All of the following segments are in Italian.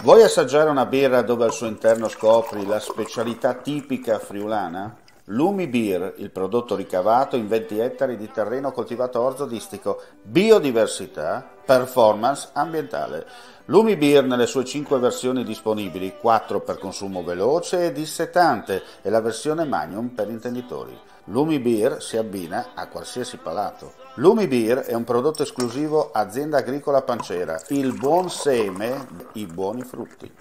Vuoi assaggiare una birra dove al suo interno scopri la specialità tipica friulana? Lumi Beer, il prodotto ricavato in 20 ettari di terreno coltivato orzo-distico, biodiversità, performance ambientale. Lumi Beer nelle sue 5 versioni disponibili, 4 per consumo veloce e dissetante e la versione Magnum per intenditori. Lumi Beer si abbina a qualsiasi palato. Lumi Beer è un prodotto esclusivo azienda agricola pancera, il buon seme, i buoni frutti.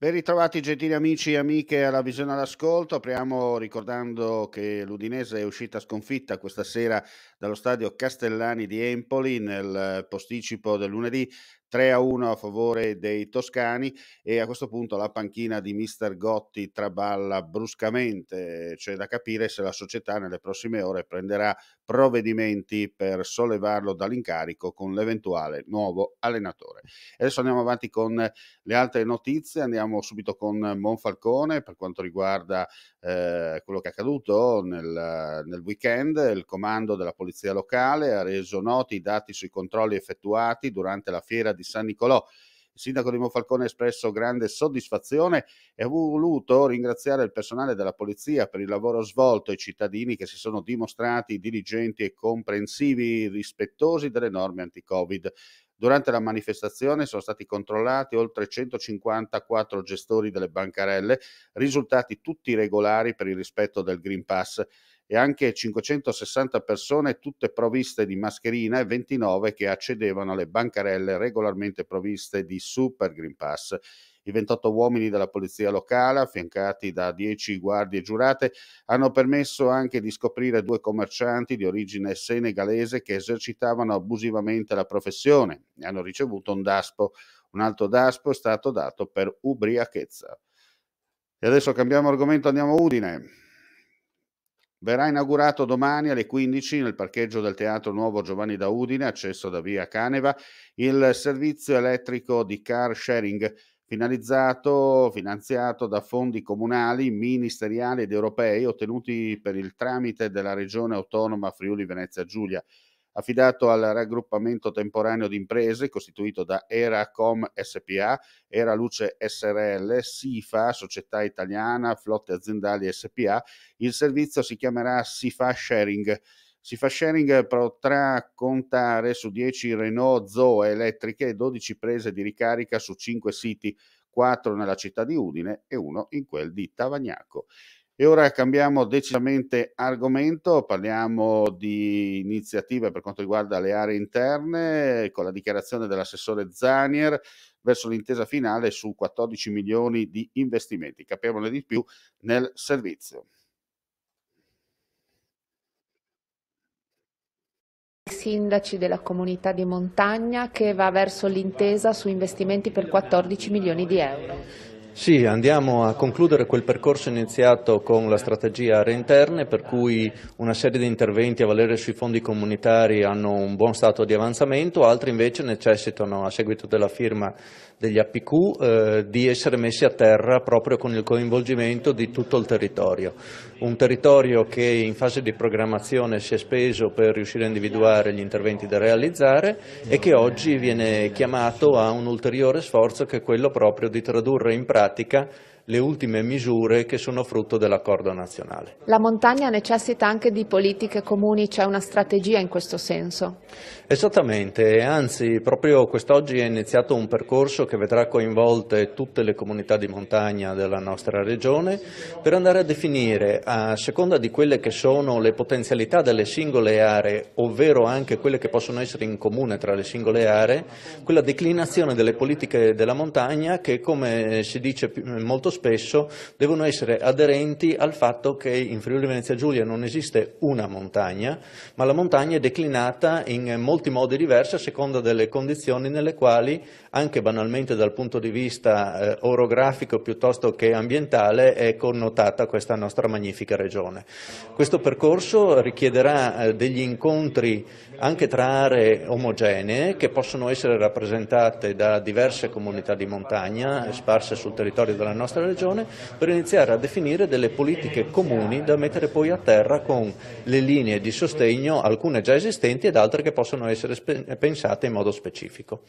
Ben ritrovati gentili amici e amiche alla visione all'ascolto, apriamo ricordando che l'Udinese è uscita sconfitta questa sera dallo stadio Castellani di Empoli nel posticipo del lunedì 3 a 1 a favore dei toscani e a questo punto la panchina di Mister Gotti traballa bruscamente, c'è da capire se la società nelle prossime ore prenderà provvedimenti per sollevarlo dall'incarico con l'eventuale nuovo allenatore. Adesso andiamo avanti con le altre notizie, andiamo partiamo subito con Monfalcone per quanto riguarda eh, quello che è accaduto nel, nel, weekend. Il comando della polizia locale ha reso noti i dati sui controlli effettuati durante la fiera di San Nicolò. Il sindaco di Monfalcone ha espresso grande soddisfazione e ha voluto ringraziare il personale della polizia per il lavoro svolto e i cittadini che si sono dimostrati diligenti e comprensivi, rispettosi delle norme anti-Covid. Durante la manifestazione sono stati controllati oltre 154 gestori delle bancarelle, risultati tutti regolari per il rispetto del Green Pass e anche 560 persone tutte provviste di mascherina e 29 che accedevano alle bancarelle regolarmente provviste di Super Green Pass. I 28 uomini della polizia locale, affiancati da 10 guardie giurate, hanno permesso anche di scoprire due commercianti di origine senegalese che esercitavano abusivamente la professione e hanno ricevuto un daspo. Un altro daspo è stato dato per ubriachezza. E adesso cambiamo argomento, andiamo a Udine. Verrà inaugurato domani alle 15 nel parcheggio del Teatro Nuovo Giovanni da Udine, accesso da via Caneva, il servizio elettrico di car sharing finalizzato, finanziato da fondi comunali, ministeriali ed europei ottenuti per il tramite della Regione Autonoma Friuli Venezia Giulia, affidato al raggruppamento temporaneo di imprese costituito da Eracom SPA, Era Luce SRL, SIFA, Società Italiana Flotte Aziendali SPA. Il servizio si chiamerà SIFA Sharing si fa sharing potrà contare su 10 Renault Zoe elettriche e 12 prese di ricarica su 5 siti, 4 nella città di Udine e 1 in quel di Tavagnaco. E ora cambiamo decisamente argomento, parliamo di iniziative per quanto riguarda le aree interne, con la dichiarazione dell'assessore Zanier verso l'intesa finale su 14 milioni di investimenti. Capiamone di più nel servizio. sindaci della comunità di montagna che va verso l'intesa su investimenti per 14 milioni di euro. Sì, andiamo a concludere quel percorso iniziato con la strategia aree interne, per cui una serie di interventi a valere sui fondi comunitari hanno un buon stato di avanzamento, altri invece necessitano, a seguito della firma degli APQ, eh, di essere messi a terra proprio con il coinvolgimento di tutto il territorio. Un territorio che in fase di programmazione si è speso per riuscire a individuare gli interventi da realizzare e che oggi viene chiamato a un ulteriore sforzo che è quello proprio di tradurre in pratica práctica le ultime misure che sono frutto dell'accordo nazionale. La montagna necessita anche di politiche comuni, c'è una strategia in questo senso? Esattamente, anzi proprio quest'oggi è iniziato un percorso che vedrà coinvolte tutte le comunità di montagna della nostra regione per andare a definire a seconda di quelle che sono le potenzialità delle singole aree, ovvero anche quelle che possono essere in comune tra le singole aree, quella declinazione delle politiche della montagna che come si dice molto spesso spesso devono essere aderenti al fatto che in Friuli Venezia Giulia non esiste una montagna, ma la montagna è declinata in molti modi diversi a seconda delle condizioni nelle quali, anche banalmente dal punto di vista eh, orografico piuttosto che ambientale, è connotata questa nostra magnifica regione. Questo percorso richiederà eh, degli incontri anche tra aree omogenee che possono essere rappresentate da diverse comunità di montagna sparse sul territorio della nostra regione, regione per iniziare a definire delle politiche comuni da mettere poi a terra con le linee di sostegno, alcune già esistenti ed altre che possono essere pensate in modo specifico.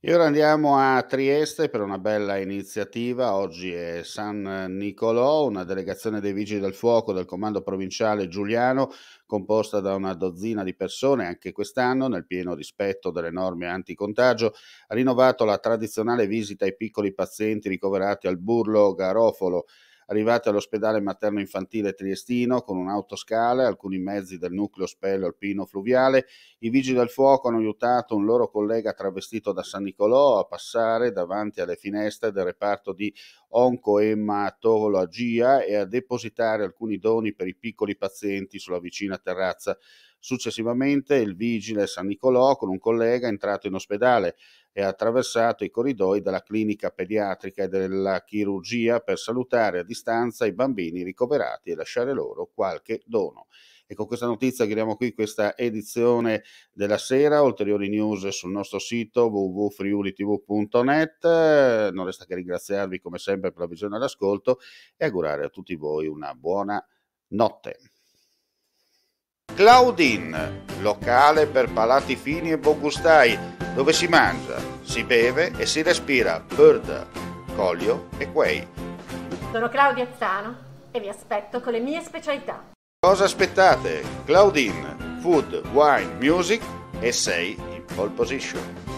E ora andiamo a Trieste per una bella iniziativa. Oggi è San Nicolò, una delegazione dei Vigili del Fuoco del Comando Provinciale Giuliano, composta da una dozzina di persone, anche quest'anno, nel pieno rispetto delle norme anticontagio, ha rinnovato la tradizionale visita ai piccoli pazienti ricoverati al burlo garofolo arrivati all'ospedale materno infantile triestino con un'autoscala e alcuni mezzi del nucleo spello alpino fluviale, i vigili del fuoco hanno aiutato un loro collega travestito da San Nicolò a passare davanti alle finestre del reparto di oncoematologia e a depositare alcuni doni per i piccoli pazienti sulla vicina terrazza Successivamente il vigile San Nicolò con un collega è entrato in ospedale e ha attraversato i corridoi della clinica pediatrica e della chirurgia per salutare a distanza i bambini ricoverati e lasciare loro qualche dono. E con questa notizia chiudiamo qui questa edizione della sera. Ulteriori news sul nostro sito www.friulitv.net. Non resta che ringraziarvi come sempre per la visione e l'ascolto e augurare a tutti voi una buona notte. Glaudin, locale per palati fini e bogustai, dove si mangia, si beve e si respira bird, colio e quei. Sono Claudia Zano e vi aspetto con le mie specialità. Cosa aspettate? Claudin, food, wine, music e sei in pole position.